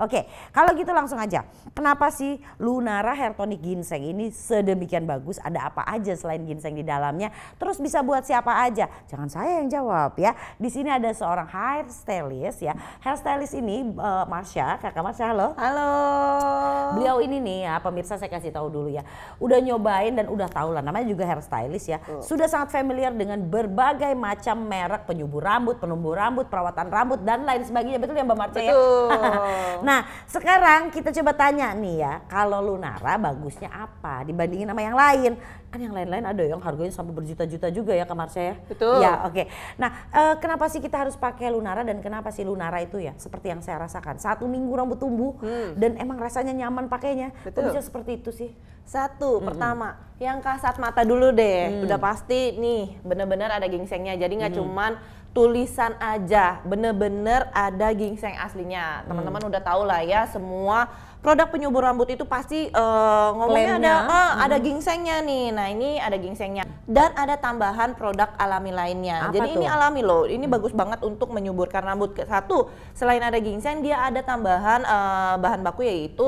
Oke, kalau gitu langsung aja. Kenapa sih Lunara Hair Tonic Ginseng ini sedemikian bagus? Ada apa aja selain ginseng di dalamnya? Terus bisa buat siapa aja? Jangan saya yang jawab ya. Di sini ada seorang hair stylist ya. Hair stylist ini uh, Marsha, Kakak Marsha halo. Halo. Beliau ini nih ya, pemirsa saya kasih tahu dulu ya. Udah nyobain dan udah tahu lah namanya juga hair stylist ya. Uh. Sudah sangat familiar dengan berbagai macam merek penyubur rambut, penumbuh rambut, perawatan rambut dan lain sebagainya. Betul ya Mbak Marsha ya? Betul. Nah, Nah, sekarang kita coba tanya nih ya, kalau Lunara bagusnya apa dibandingin sama yang lain? Kan yang lain-lain ada yang harganya sampai berjuta-juta juga ya kamar saya. Betul. Ya, oke. Okay. Nah, e, kenapa sih kita harus pakai Lunara dan kenapa sih Lunara itu ya seperti yang saya rasakan. Satu minggu rambut tumbuh hmm. dan emang rasanya nyaman pakainya. Betul. Kok bisa seperti itu sih? Satu, hmm. pertama, yang kasat mata dulu deh. Mm. Udah pasti nih, bener-bener ada gingsengnya. Jadi nggak hmm. cuman tulisan aja bener-bener ada ginseng aslinya hmm. teman-teman hmm. udah tahu lah ya semua produk penyubur rambut itu pasti uh, ngomongnya ada uh, hmm. ada ginsengnya nih nah ini ada gingsengnya dan ada tambahan produk alami lainnya Apa jadi tuh? ini alami loh ini hmm. bagus banget untuk menyuburkan rambut satu selain ada ginseng dia ada tambahan uh, bahan baku yaitu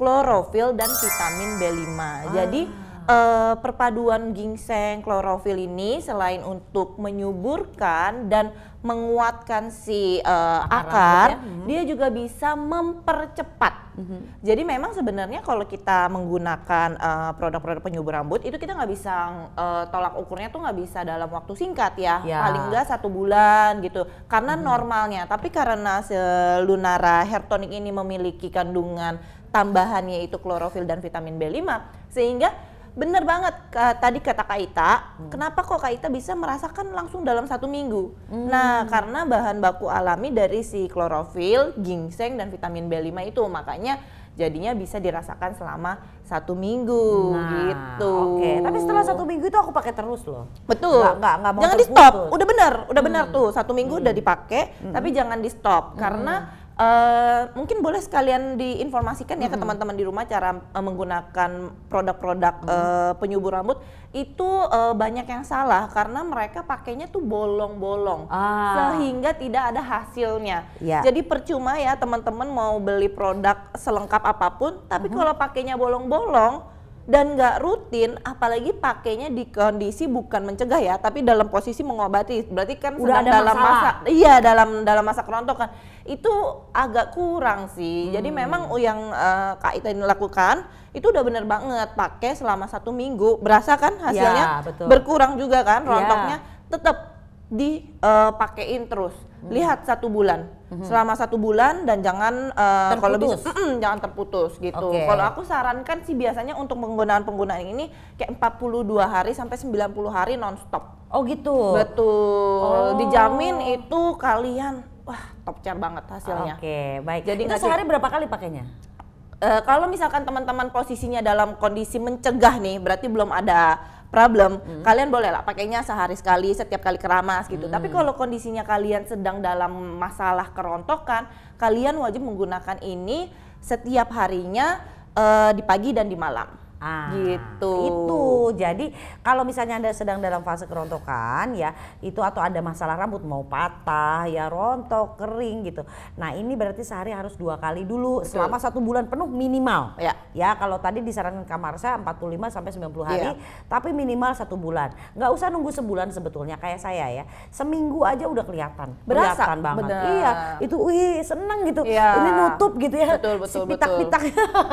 klorofil dan vitamin B5 ah. jadi uh, perpaduan ginseng klorofil ini selain untuk menyuburkan dan menguatkan si uh, akar, ya. dia juga bisa mempercepat. Hmm. Jadi memang sebenarnya kalau kita menggunakan produk eh, produk-produk penyubur rambut itu kita nggak bisa uh, tolak ukurnya tuh nggak bisa dalam waktu singkat ya, ya. paling nggak satu bulan gitu. Karena hmm. normalnya, tapi karena selunara hair tonic ini memiliki kandungan tambahannya itu klorofil dan vitamin B5 sehingga bener banget uh, tadi kata Kak Ita, hmm. kenapa kok Kak Ita bisa merasakan langsung dalam satu minggu? Hmm. Nah, karena bahan baku alami dari si klorofil, ginseng, dan vitamin B5 itu, makanya jadinya bisa dirasakan selama satu minggu nah, gitu. Oke, okay. tapi setelah satu minggu itu aku pakai terus loh. Betul. Gak, gak, gak mau Jangan di stop. Udah benar, udah hmm. benar tuh satu minggu hmm. udah dipakai, hmm. tapi jangan di stop hmm. karena Uh, mungkin boleh sekalian diinformasikan ya mm -hmm. ke teman-teman di rumah cara uh, menggunakan produk-produk mm -hmm. uh, penyubur rambut itu uh, banyak yang salah karena mereka pakainya tuh bolong-bolong ah. sehingga tidak ada hasilnya. Yeah. Jadi percuma ya teman-teman mau beli produk selengkap apapun tapi mm -hmm. kalau pakainya bolong-bolong dan nggak rutin apalagi pakainya di kondisi bukan mencegah ya tapi dalam posisi mengobati berarti kan Udah sedang dalam masalah. masa iya dalam dalam masa kerontokan itu agak kurang sih hmm. jadi memang yang uh, kak Ita lakukan itu udah bener banget pakai selama satu minggu berasa kan hasilnya ya, berkurang juga kan ya. rontoknya ya. tetap dipakein eh, terus Hmm. lihat satu bulan hmm. selama satu bulan dan jangan uh, eh, terputus. kalau bisa mm jangan terputus gitu okay. kalau aku sarankan sih biasanya untuk penggunaan penggunaan ini kayak 42 hari sampai 90 hari nonstop oh gitu betul oh. dijamin itu kalian wah top chair banget hasilnya oke okay, baik jadi itu sehari berapa kali pakainya Uh, kalau misalkan teman-teman posisinya dalam kondisi mencegah nih, berarti belum ada problem, hmm. kalian boleh lah pakainya sehari sekali, setiap kali keramas gitu. Hmm. Tapi kalau kondisinya kalian sedang dalam masalah kerontokan, kalian wajib menggunakan ini setiap harinya uh, di pagi dan di malam Ah, gitu. Itu. Jadi kalau misalnya Anda sedang dalam fase kerontokan ya, itu atau ada masalah rambut mau patah, ya rontok, kering gitu. Nah, ini berarti sehari harus dua kali dulu Betul. selama satu bulan penuh minimal. Ya. Ya, kalau tadi disarankan kamar saya 45 sampai 90 hari, ya. tapi minimal satu bulan. Nggak usah nunggu sebulan sebetulnya kayak saya ya. Seminggu aja udah kelihatan. Berasa kelihatan banget. Bener. Iya, itu wih seneng gitu. Ya. Ini nutup gitu ya. Betul, betul, si pitak-pitak.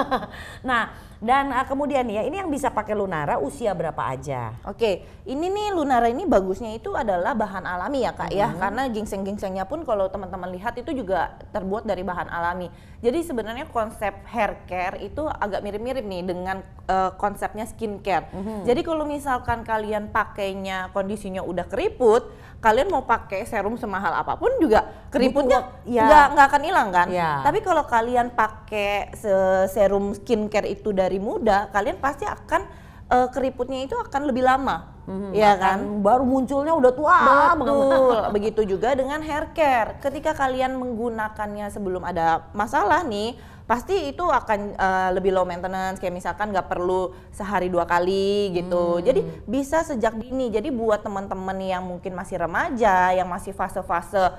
nah, dan uh, kemudian ya ini yang bisa pakai Lunara usia berapa aja? Oke, ini nih Lunara ini bagusnya itu adalah bahan alami ya Kak hmm. ya. Mm-hmm. Karena gingseng-gingsengnya pun kalau teman-teman lihat itu juga terbuat dari bahan alami. Jadi sebenarnya konsep hair care itu agak mirip-mirip nih dengan uh, konsepnya skincare. Hmm. Jadi kalau misalkan kalian pakainya kondisinya udah keriput, kalian mau pakai serum semahal apapun juga keriputnya ya. nggak ya. nggak akan hilang kan? Ya. Tapi kalau kalian pakai serum skincare itu dari dari muda, kalian pasti akan uh, keriputnya itu akan lebih lama. Hmm, ya kan baru munculnya udah tua betul begitu juga dengan hair care ketika kalian menggunakannya sebelum ada masalah nih pasti itu akan uh, lebih low maintenance kayak misalkan nggak perlu sehari dua kali gitu hmm. jadi bisa sejak dini jadi buat teman-teman yang mungkin masih remaja yang masih fase-fase uh,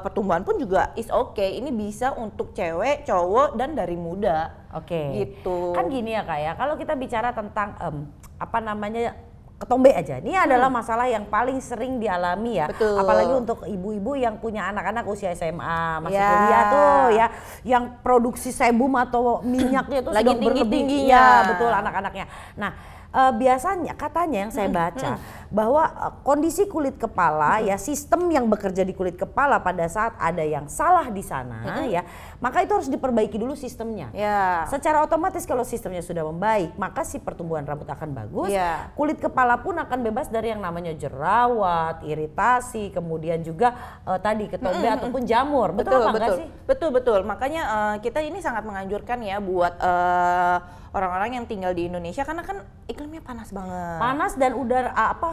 pertumbuhan pun juga is okay ini bisa untuk cewek cowok dan dari muda Oke. Okay. Gitu. Kan gini ya kak ya, kalau kita bicara tentang um, apa namanya ketombe aja. Ini hmm. adalah masalah yang paling sering dialami ya. Betul. Apalagi untuk ibu-ibu yang punya anak-anak usia SMA, masih ya. kuliah tuh ya, yang produksi sebum atau minyaknya itu lagi tinggi-tingginya, ya. betul anak-anaknya. Nah, uh, biasanya katanya yang saya hmm, baca hmm. bahwa uh, kondisi kulit kepala hmm. ya sistem yang bekerja di kulit kepala pada saat ada yang salah di sana hmm, hmm. ya maka itu harus diperbaiki dulu sistemnya. Ya. Secara otomatis kalau sistemnya sudah membaik maka si pertumbuhan rambut akan bagus. Ya. Kulit kepala pun akan bebas dari yang namanya jerawat, iritasi, kemudian juga uh, tadi ketombe hmm, hmm. ataupun jamur. Betul, betul betul. sih? Betul betul. Makanya uh, kita ini sangat menganjurkan ya buat uh, orang-orang yang tinggal di Indonesia karena kan iklimnya panas banget. Panas dan udara ah, apa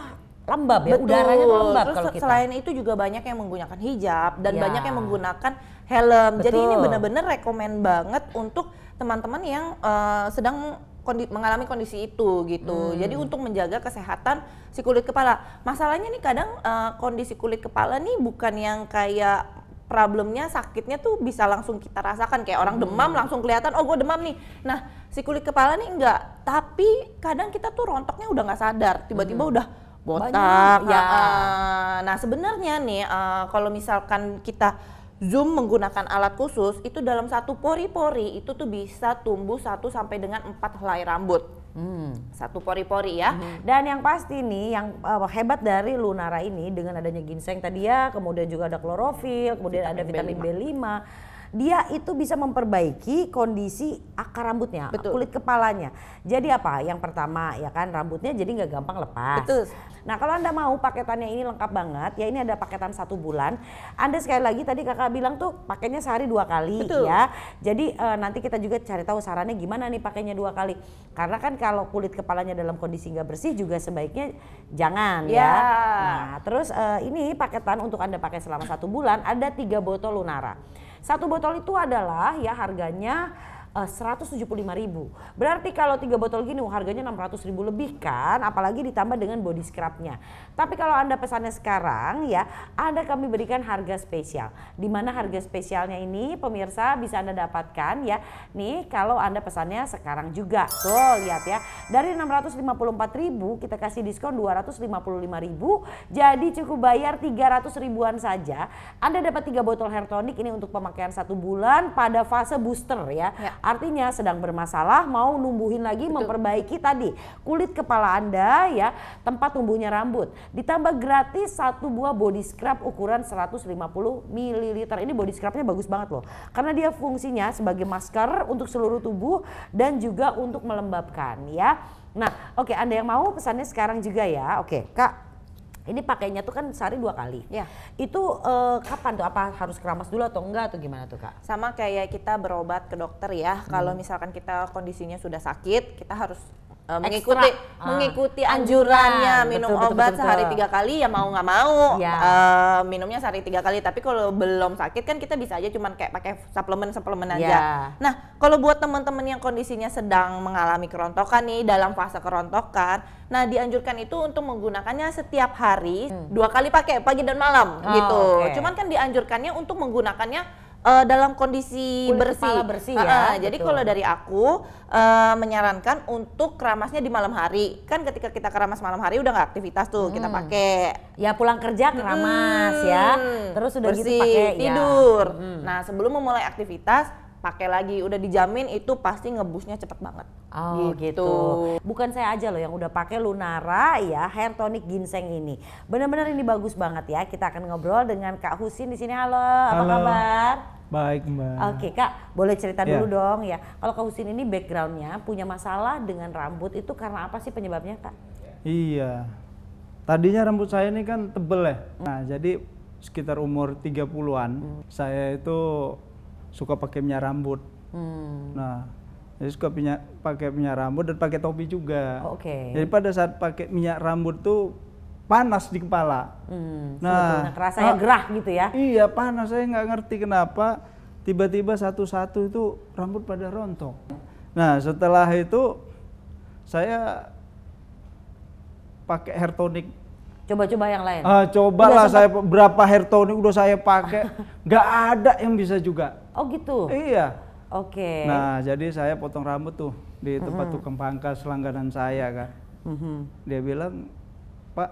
lembab ya Betul. udaranya tuh Terus kalau kita. selain itu juga banyak yang menggunakan hijab dan ya. banyak yang menggunakan helm. Betul. Jadi ini benar-benar rekomend banget untuk teman-teman yang uh, sedang kondi mengalami kondisi itu gitu. Hmm. Jadi untuk menjaga kesehatan si kulit kepala. Masalahnya nih kadang uh, kondisi kulit kepala nih bukan yang kayak problemnya sakitnya tuh bisa langsung kita rasakan kayak orang hmm. demam langsung kelihatan oh gue demam nih nah si kulit kepala nih enggak tapi kadang kita tuh rontoknya udah nggak sadar tiba-tiba hmm. udah botak Banyak, ya uh, nah sebenarnya nih uh, kalau misalkan kita zoom menggunakan alat khusus itu dalam satu pori-pori itu tuh bisa tumbuh satu sampai dengan empat helai rambut hmm. satu pori-pori ya. Hmm. Dan yang pasti nih, yang uh, hebat dari Lunara ini dengan adanya ginseng tadi ya, kemudian juga ada klorofil, kemudian vitamin ada vitamin B5. B5 dia itu bisa memperbaiki kondisi akar rambutnya, Betul. kulit kepalanya. Jadi apa? Yang pertama ya kan rambutnya jadi nggak gampang lepas. Betul. Nah kalau anda mau paketannya ini lengkap banget, ya ini ada paketan satu bulan. Anda sekali lagi tadi kakak bilang tuh pakainya sehari dua kali Betul. ya. Jadi e, nanti kita juga cari tahu sarannya gimana nih pakainya dua kali. Karena kan kalau kulit kepalanya dalam kondisi nggak bersih juga sebaiknya jangan yeah. ya. Nah terus e, ini paketan untuk anda pakai selama satu bulan ada tiga botol Lunara. Satu botol itu adalah ya harganya Eh, uh, 175 ribu. Berarti kalau tiga botol gini harganya 600 ribu lebih kan, apalagi ditambah dengan body scrubnya. Tapi kalau Anda pesannya sekarang ya, Anda kami berikan harga spesial. Di mana harga spesialnya ini pemirsa bisa Anda dapatkan ya. Nih kalau Anda pesannya sekarang juga. Tuh lihat ya, dari 654 ribu kita kasih diskon 255 ribu. Jadi cukup bayar 300 ribuan saja. Anda dapat tiga botol hair tonic ini untuk pemakaian satu bulan pada fase booster ya. ya. Artinya sedang bermasalah mau numbuhin lagi Betul. memperbaiki tadi kulit kepala Anda ya, tempat tumbuhnya rambut. Ditambah gratis satu buah body scrub ukuran 150 ml. Ini body scrubnya bagus banget loh. Karena dia fungsinya sebagai masker untuk seluruh tubuh dan juga untuk melembabkan ya. Nah, oke okay, Anda yang mau pesannya sekarang juga ya. Oke, okay, Kak ini pakainya tuh kan sehari dua kali. Ya. Itu uh, kapan tuh? Apa harus keramas dulu atau enggak atau gimana tuh kak? Sama kayak kita berobat ke dokter ya. Hmm. Kalau misalkan kita kondisinya sudah sakit, kita harus uh, mengikuti Extra. Ah. mengikuti anjurannya anjuran. minum betul, obat betul, betul, sehari tiga kali ya mau nggak mau ya. uh, minumnya sehari tiga kali tapi kalau belum sakit kan kita bisa aja cuman kayak pakai suplemen suplemen aja ya. nah kalau buat teman-teman yang kondisinya sedang mengalami kerontokan nih dalam fase kerontokan nah dianjurkan itu untuk menggunakannya setiap hari hmm. dua kali pakai pagi dan malam oh, gitu okay. cuman kan dianjurkannya untuk menggunakannya uh, dalam kondisi Kulit bersih. bersih ya. Uh, jadi kalau dari aku uh, menyarankan untuk keramasnya di malam hari. Kan ketika kita keramas malam hari udah nggak aktivitas tuh hmm. kita pakai. Ya pulang kerja keramas ya. hmm. ya. Terus udah gitu bersih, gitu pakai ya. tidur. Ya. Hmm. Nah sebelum memulai aktivitas pakai lagi udah dijamin itu pasti ngebusnya cepet banget oh gitu. gitu bukan saya aja loh yang udah pakai Lunara ya hair tonic ginseng ini benar-benar ini bagus banget ya kita akan ngobrol dengan Kak Husin di sini halo, halo. kabar Baik mbak. Oke kak, boleh cerita yeah. dulu dong ya. Kalau kak Husin ini backgroundnya punya masalah dengan rambut itu karena apa sih penyebabnya kak? Iya, tadinya rambut saya ini kan tebel ya. Nah jadi sekitar umur 30-an hmm. saya itu suka pakai minyak rambut. Hmm. Nah, jadi suka minyak, pakai minyak rambut dan pakai topi juga. Oke. Okay. Jadi pada saat pakai minyak rambut tuh panas di kepala. Hmm, nah, rasanya nah, gerah gitu ya? Iya panas. Saya nggak ngerti kenapa tiba-tiba satu-satu itu rambut pada rontok. Nah, setelah itu saya pakai hair tonic Coba-coba yang lain. coba ah, cobalah saya berapa hair tonic udah saya pakai, nggak ada yang bisa juga. Oh gitu. Iya. Oke. Okay. Nah jadi saya potong rambut tuh di tempat mm -hmm. tukang pangkas langganan saya kan. Mm -hmm. Dia bilang Pak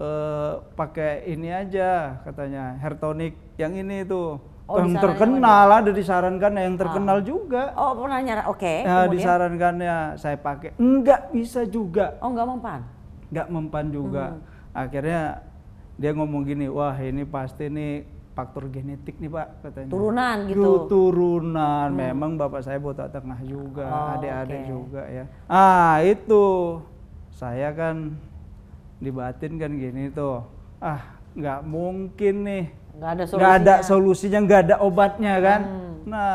uh, pakai ini aja katanya hair tonic yang ini tuh. Oh, yang terkenal lah. ada disarankan yang ah. terkenal ah. juga. Oh pernah nyara, oke. Okay. Nah, Kemudian? disarankannya saya pakai, enggak bisa juga. Oh enggak mempan? Enggak mempan juga. Hmm. Akhirnya dia ngomong gini, wah ini pasti nih faktor genetik nih Pak katanya. Turunan gitu. Duh, turunan. Hmm. Memang bapak saya botak tengah juga, oh, adik-adik okay. juga ya. Ah, itu. Saya kan dibatin kan gini tuh. Ah, nggak mungkin nih. Nggak ada solusinya. Nggak ada solusinya, nggak ada obatnya kan. Hmm. Nah,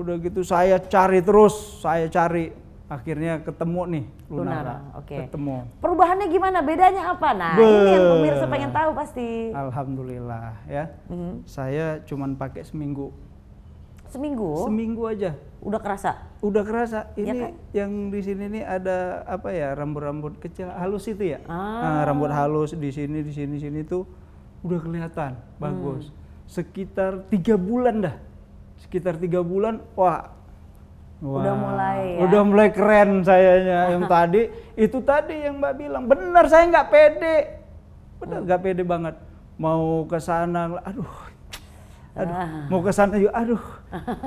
udah gitu saya cari terus, saya cari akhirnya ketemu nih Lunara. Lunara. Okay. Ketemu. Perubahannya gimana? Bedanya apa? Nah, Be ini yang pemirsa pengen tahu pasti. Alhamdulillah ya. Mm-hmm. Saya cuma pakai seminggu. Seminggu? Seminggu aja. Udah kerasa? Udah kerasa. Ya ini ya, kan? yang di sini nih ada apa ya? Rambut-rambut kecil halus itu ya. Ah. Nah, rambut halus di sini di sini sini tuh udah kelihatan bagus. Hmm. Sekitar tiga bulan dah. Sekitar tiga bulan, wah Wow. Udah mulai ya. Udah mulai keren sayanya yang tadi. Itu tadi yang Mbak bilang. Benar saya nggak pede. Benar nggak pede banget. Mau ke sana, aduh Aduh, ah. mau ke sana yuk, aduh,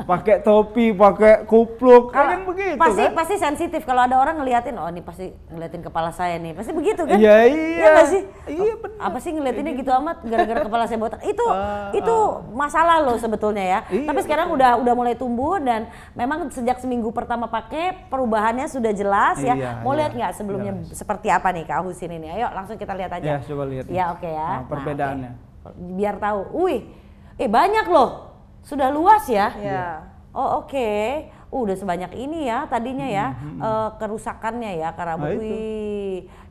pakai topi, pakai kupluk, kalian begitu pasti, kan? Pasti sensitif kalau ada orang ngeliatin, oh ini pasti ngeliatin kepala saya nih, pasti begitu kan? Iya iya. Iya Iya benar. Apa sih ngeliatinnya gitu, gitu amat, gara-gara kepala saya botak? Itu ah, itu ah. masalah loh sebetulnya ya. Iya, Tapi sekarang betul. udah udah mulai tumbuh dan memang sejak seminggu pertama pakai perubahannya sudah jelas ya. Iya, mau iya, lihat nggak sebelumnya iya, iya. seperti apa nih Kak Husin ini? Ayo langsung kita lihat aja. Ya coba lihat. Ya oke okay, ya. Nah, perbedaannya. Nah, okay. Biar tahu. Wih eh banyak loh, sudah luas ya. Yeah. Iya. Oh oke, okay. uh, udah sebanyak ini ya tadinya ya mm-hmm. uh, kerusakannya ya karena nah,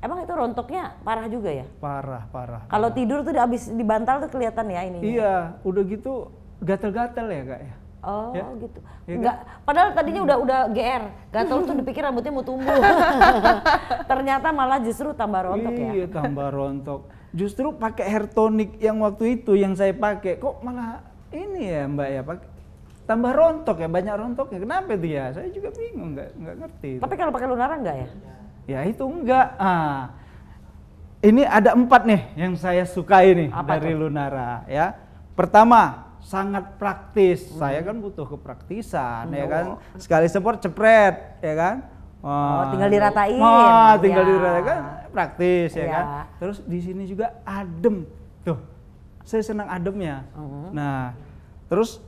Emang itu rontoknya parah juga ya? Parah parah. Kalau tidur tuh habis dibantal tuh kelihatan ya ini. Iya, udah gitu gatel-gatel ya kak ya. Oh ya? gitu. Ya, Nggak, kan? padahal tadinya udah hmm. udah GR, gatel tuh dipikir rambutnya mau tumbuh. Ternyata malah justru tambah rontok iya, ya. Iya, tambah rontok justru pakai hair tonic yang waktu itu yang saya pakai kok malah ini ya mbak ya pakai tambah rontok ya banyak rontoknya kenapa itu ya saya juga bingung nggak nggak ngerti itu. tapi kalau pakai lunara enggak ya ya itu enggak ah ini ada empat nih yang saya suka ini dari itu? Lunara ya pertama sangat praktis hmm. saya kan butuh kepraktisan hmm. ya kan sekali support cepret ya kan Oh, Wah, oh, tinggal diratain. Wah, tinggal ya. diratain kan praktis ya, ya kan. Terus di sini juga adem. Tuh. Saya senang ademnya. Uh -huh. Nah, terus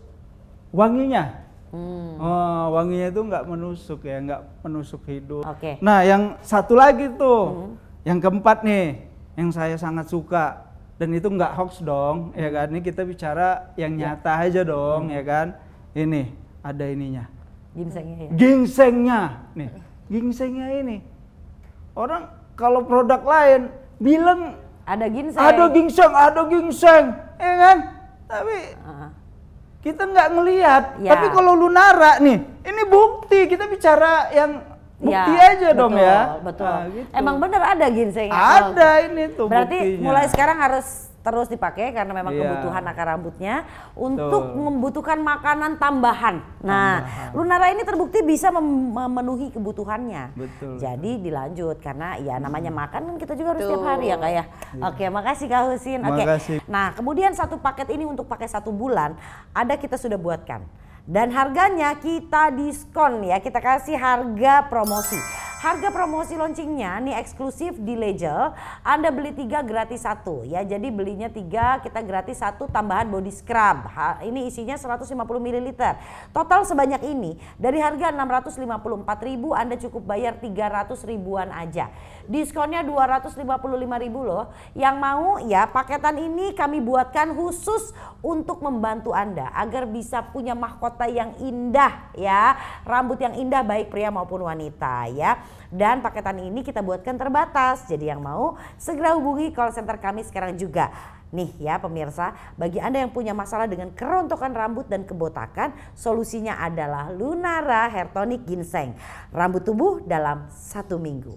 wanginya. Hmm. Oh, wanginya itu nggak menusuk ya, nggak menusuk hidung. Okay. Nah, yang satu lagi tuh, hmm. yang keempat nih, yang saya sangat suka dan itu nggak hoax dong, hmm. ya kan? Ini kita bicara yang iya. nyata ya. aja dong, hmm. ya kan? Ini ada ininya. Ginsengnya ya. Ginsengnya nih ginsengnya ini. Orang kalau produk lain bilang ada ginseng. Ada ginseng, ada ginseng. Ya kan? Tapi uh. kita nggak ngelihat. Ya. Tapi kalau Lunara nih, ini bukti kita bicara yang bukti ya, aja betul, dong ya. Betul. Nah, gitu. Emang bener ada ginseng. Ada ini tuh. Berarti buktinya. mulai sekarang harus terus dipakai karena memang yeah. kebutuhan akar rambutnya untuk Tuh. membutuhkan makanan tambahan. Nah, tambahan. Lunara ini terbukti bisa mem- memenuhi kebutuhannya. Betul. Jadi dilanjut karena ya namanya hmm. makan kan kita juga harus Tuh. tiap hari ya kak ya. Yeah. Oke, makasih Kak Husin. Makasih. Oke. Nah, kemudian satu paket ini untuk pakai satu bulan ada kita sudah buatkan. Dan harganya kita diskon ya, kita kasih harga promosi Harga promosi launchingnya nih eksklusif di Ledger. Anda beli tiga gratis satu ya. Jadi belinya tiga kita gratis satu tambahan body scrub. Ini isinya 150 ml. Total sebanyak ini dari harga ribu Anda cukup bayar 300 ribuan aja. Diskonnya ribu loh. Yang mau ya paketan ini kami buatkan khusus untuk membantu Anda agar bisa punya mahkota yang indah ya. Rambut yang indah baik pria maupun wanita ya dan paketan ini kita buatkan terbatas. Jadi yang mau segera hubungi call center kami sekarang juga. Nih ya pemirsa, bagi Anda yang punya masalah dengan kerontokan rambut dan kebotakan, solusinya adalah Lunara Hair Tonic Ginseng. Rambut tumbuh dalam satu minggu.